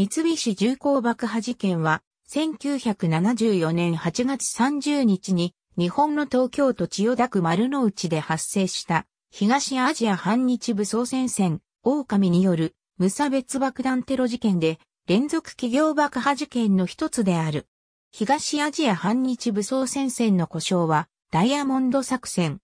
三菱重工爆破事件は、1974年8月30日に、日本の東京都千代田区丸の内で発生した、東アジア反日武装戦線、狼による無差別爆弾テロ事件で、連続企業爆破事件の一つである。東アジア反日武装戦線の故障は、ダイヤモンド作戦。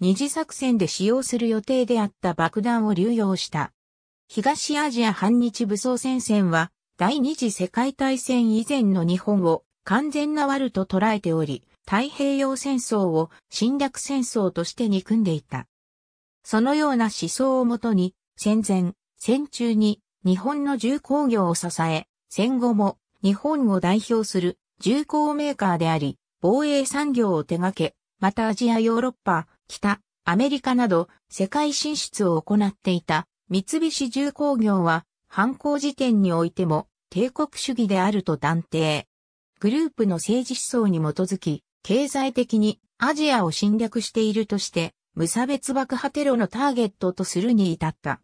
二次作戦で使用する予定であった爆弾を流用した。東アジア反日武装戦線は、第二次世界大戦以前の日本を完全な悪と捉えており、太平洋戦争を侵略戦争として憎んでいた。そのような思想をもとに、戦前、戦中に日本の重工業を支え、戦後も日本を代表する重工メーカーであり、防衛産業を手掛け、またアジアヨーロッパ、北、アメリカなど世界進出を行っていた三菱重工業は犯行時点においても帝国主義であると断定。グループの政治思想に基づき、経済的にアジアを侵略しているとして、無差別爆破テロのターゲットとするに至った。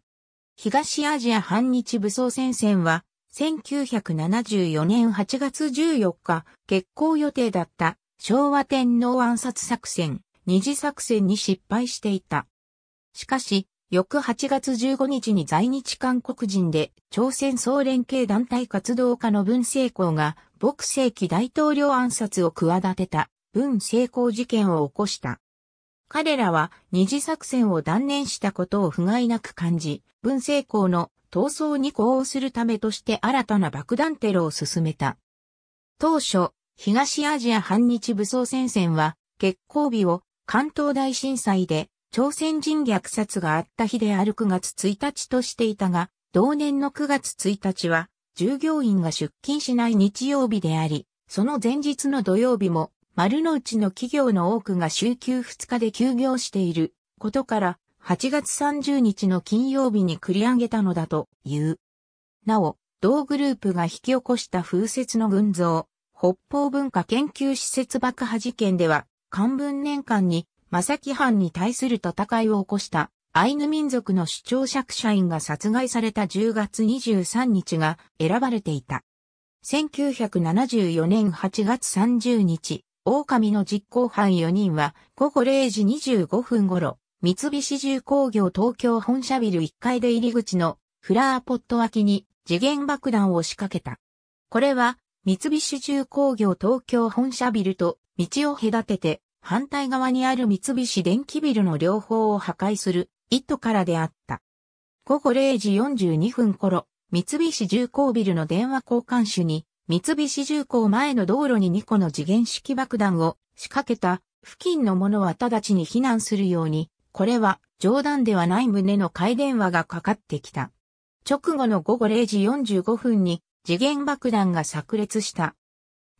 東アジア反日武装戦線は、1974年8月14日、決行予定だった昭和天皇暗殺作戦、二次作戦に失敗していた。しかし、翌8月15日に在日韓国人で朝鮮総連携団体活動家の文政公が牧政期大統領暗殺を企てた文政公事件を起こした。彼らは二次作戦を断念したことを不甲斐なく感じ、文政公の闘争に呼応するためとして新たな爆弾テロを進めた。当初、東アジア反日武装戦線は、結行日を関東大震災で朝鮮人虐殺があった日である9月1日としていたが、同年の9月1日は、従業員が出勤しない日曜日であり、その前日の土曜日も、丸の内の企業の多くが週休2日で休業していることから、8月30日の金曜日に繰り上げたのだという。なお、同グループが引き起こした風雪の群像、北方文化研究施設爆破事件では、漢文年間にマキハ藩に対する戦いを起こしたアイヌ民族の主張釈社員が殺害された10月23日が選ばれていた。1974年8月30日、狼の実行犯4人は午後0時25分頃、三菱重工業東京本社ビル1階で入り口のフラーポット脇に次元爆弾を仕掛けた。これは三菱重工業東京本社ビルと道を隔てて反対側にある三菱電機ビルの両方を破壊する意図からであった。午後0時42分頃、三菱重工ビルの電話交換手に、三菱重工前の道路に2個の次元式爆弾を仕掛けた、付近の者は直ちに避難するように、これは冗談ではない旨の回電話がかかってきた。直後の午後0時45分に次元爆弾が炸裂した。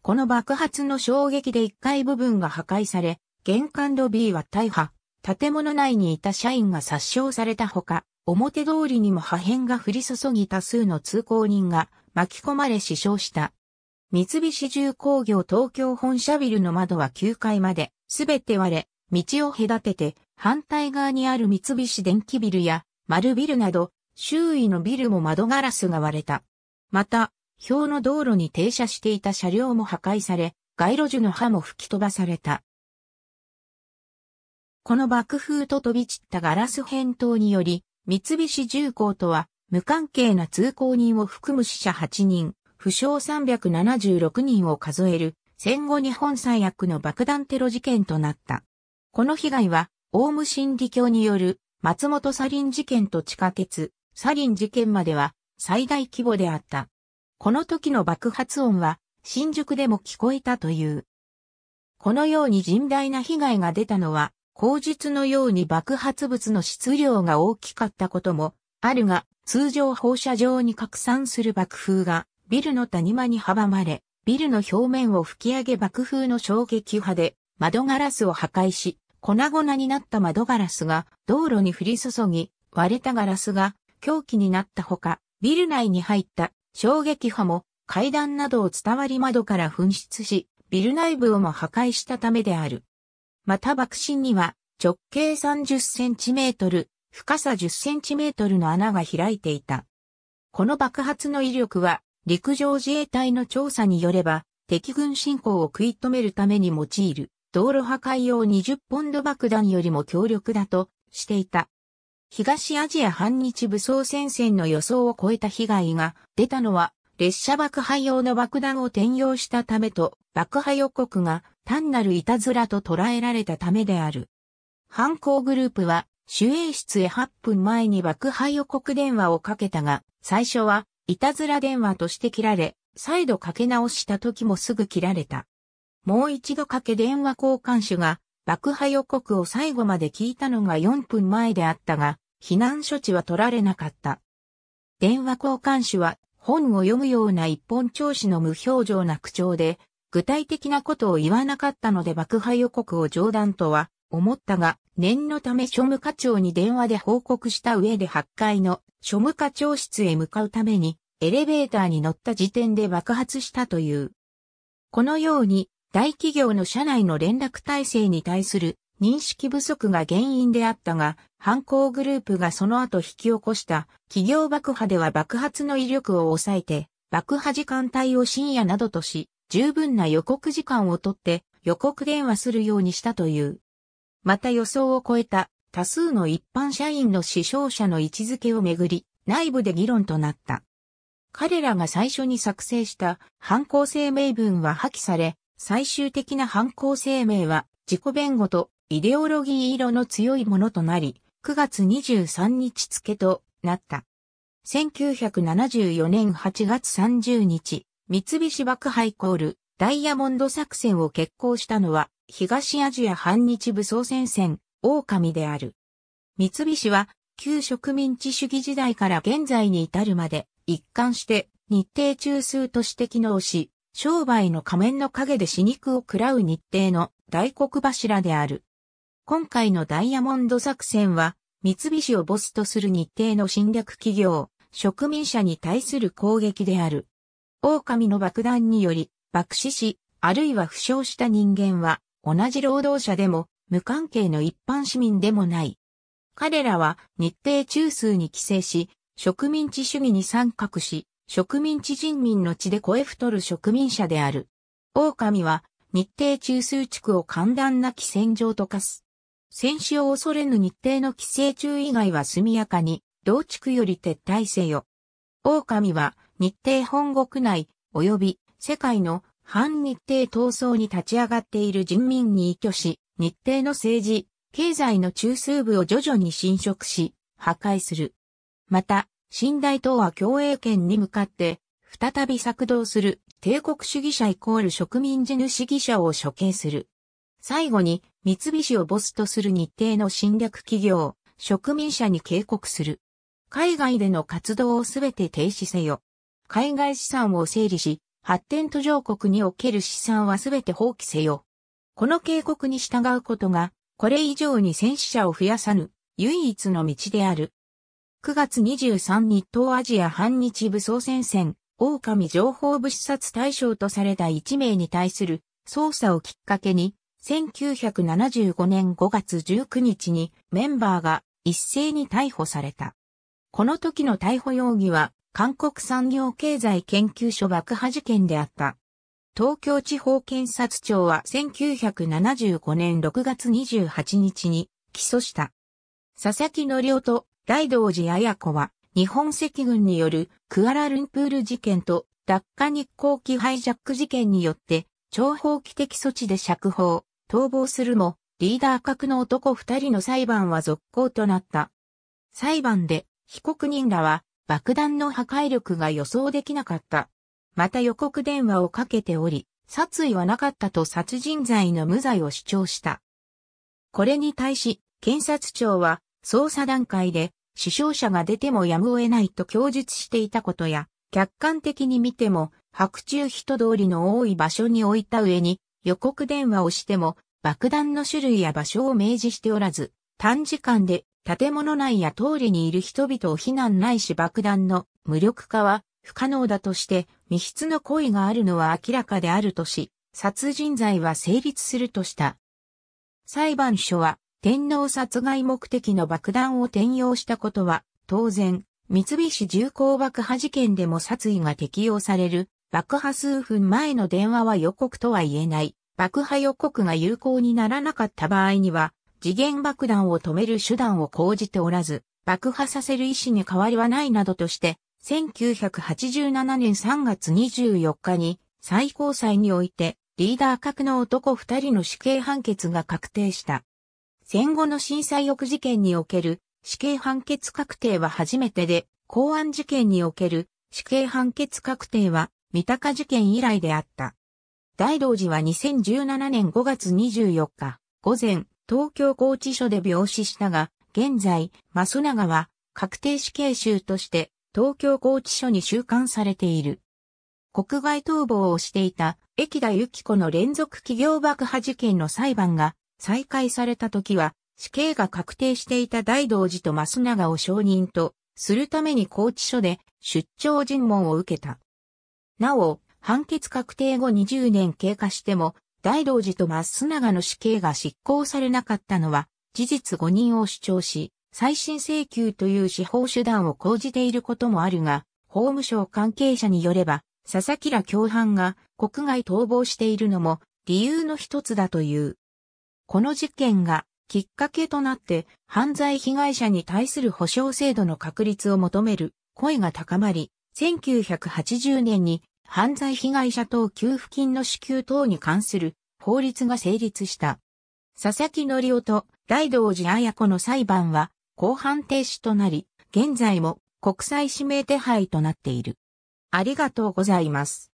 この爆発の衝撃で1階部分が破壊され、玄関ロビーは大破、建物内にいた社員が殺傷されたほか、表通りにも破片が降り注ぎ多数の通行人が巻き込まれ死傷した。三菱重工業東京本社ビルの窓は9階まで、すべて割れ、道を隔てて、反対側にある三菱電機ビルや丸ビルなど、周囲のビルも窓ガラスが割れた。また、表の道路に停車していた車両も破壊され、街路樹の葉も吹き飛ばされた。この爆風と飛び散ったガラス返答により、三菱重工とは無関係な通行人を含む死者8人、負傷376人を数える戦後日本最悪の爆弾テロ事件となった。この被害は、オウム真理教による松本サリン事件と地下鉄、サリン事件までは最大規模であった。この時の爆発音は新宿でも聞こえたという。このように甚大な被害が出たのは、口述のように爆発物の質量が大きかったこともあるが、通常放射状に拡散する爆風がビルの谷間に阻まれ、ビルの表面を吹き上げ爆風の衝撃波で窓ガラスを破壊し、粉々になった窓ガラスが道路に降り注ぎ、割れたガラスが凶器になったほか、ビル内に入った衝撃波も階段などを伝わり窓から噴出し、ビル内部をも破壊したためである。また爆心には直径30センチメートル、深さ10センチメートルの穴が開いていた。この爆発の威力は陸上自衛隊の調査によれば敵軍侵攻を食い止めるために用いる道路破壊用20ポンド爆弾よりも強力だとしていた。東アジア反日武装戦線の予想を超えた被害が出たのは列車爆破用の爆弾を転用したためと爆破予告が単なるいたずらと捉えられたためである。犯行グループは守衛室へ8分前に爆破予告電話をかけたが、最初はいたずら電話として切られ、再度かけ直した時もすぐ切られた。もう一度かけ電話交換手が爆破予告を最後まで聞いたのが4分前であったが、避難処置は取られなかった。電話交換手は本を読むような一本調子の無表情な口調で、具体的なことを言わなかったので爆破予告を冗談とは思ったが、念のため諸務課長に電話で報告した上で8階の庶務課長室へ向かうために、エレベーターに乗った時点で爆発したという。このように、大企業の社内の連絡体制に対する認識不足が原因であったが、犯行グループがその後引き起こした企業爆破では爆発の威力を抑えて、爆破時間帯を深夜などとし、十分な予告時間をとって予告電話するようにしたという。また予想を超えた多数の一般社員の死傷者の位置づけをめぐり、内部で議論となった。彼らが最初に作成した犯行声明文は破棄され、最終的な犯行声明は自己弁護とイデオロギー色の強いものとなり、9月23日付となった。1974年8月30日、三菱爆破イコールダイヤモンド作戦を決行したのは、東アジア反日武装戦線、狼である。三菱は、旧植民地主義時代から現在に至るまで、一貫して日程中枢として機能し、商売の仮面の陰で死肉を喰らう日程の大黒柱である。今回のダイヤモンド作戦は、三菱をボスとする日程の侵略企業、植民者に対する攻撃である。狼の爆弾により、爆死し、あるいは負傷した人間は、同じ労働者でも、無関係の一般市民でもない。彼らは日程中枢に寄生し、植民地主義に参画し、植民地人民の地で声太る植民者である。狼は日程中枢地区を寒暖なき戦場と化す。戦死を恐れぬ日程の寄生虫以外は速やかに、同地区より撤退せよ。狼は日程本国内及び世界の反日程闘争に立ち上がっている人民に依拠し、日程の政治、経済の中枢部を徐々に侵食し、破壊する。また、新大東亜共栄圏に向かって、再び作動する帝国主義者イコール植民地主義者を処刑する。最後に、三菱をボスとする日程の侵略企業、植民者に警告する。海外での活動をすべて停止せよ。海外資産を整理し、発展途上国における資産はすべて放棄せよ。この警告に従うことが、これ以上に戦死者を増やさぬ、唯一の道である。9月23日東アジア反日武装戦線、狼情報物視察対象とされた1名に対する捜査をきっかけに、1975年5月19日にメンバーが一斉に逮捕された。この時の逮捕容疑は、韓国産業経済研究所爆破事件であった。東京地方検察庁は1975年6月28日に起訴した。佐々木則夫と大道寺綾子は日本赤軍によるクアラルンプール事件と落下日航機ハイジャック事件によって、長報機的措置で釈放、逃亡するも、リーダー格の男二人の裁判は続行となった。裁判で、被告人らは、爆弾の破壊力が予想できなかった。また予告電話をかけており、殺意はなかったと殺人罪の無罪を主張した。これに対し、検察庁は、捜査段階で、死傷者が出てもやむを得ないと供述していたことや、客観的に見ても、白昼人通りの多い場所に置いた上に、予告電話をしても爆弾の種類や場所を明示しておらず、短時間で建物内や通りにいる人々を避難ないし爆弾の無力化は不可能だとして未必の故意があるのは明らかであるとし、殺人罪は成立するとした。裁判所は天皇殺害目的の爆弾を転用したことは当然、三菱重工爆破事件でも殺意が適用される爆破数分前の電話は予告とは言えない。爆破予告が有効にならなかった場合には、次元爆弾を止める手段を講じておらず、爆破させる意思に変わりはないなどとして、1987年3月24日に最高裁においてリーダー格の男2人の死刑判決が確定した。戦後の震災翌事件における死刑判決確定は初めてで、公安事件における死刑判決確定は三鷹事件以来であった。大道寺は2017年5月24日、午前、東京拘置所で病死したが、現在、マソナガは、確定死刑囚として、東京拘置所に収監されている。国外逃亡をしていた、駅田由紀子の連続企業爆破事件の裁判が、再開された時は、死刑が確定していた大道寺と増永を承認とするために拘置所で出張尋問を受けた。なお、判決確定後20年経過しても、大道寺と松永の死刑が執行されなかったのは、事実誤認を主張し、再審請求という司法手段を講じていることもあるが、法務省関係者によれば、佐々木ら共犯が国外逃亡しているのも理由の一つだという。この事件がきっかけとなって犯罪被害者に対する保障制度の確立を求める声が高まり、1980年に犯罪被害者等給付金の支給等に関する法律が成立した。佐々木則夫と大道寺綾子の裁判は公判停止となり、現在も国際指名手配となっている。ありがとうございます。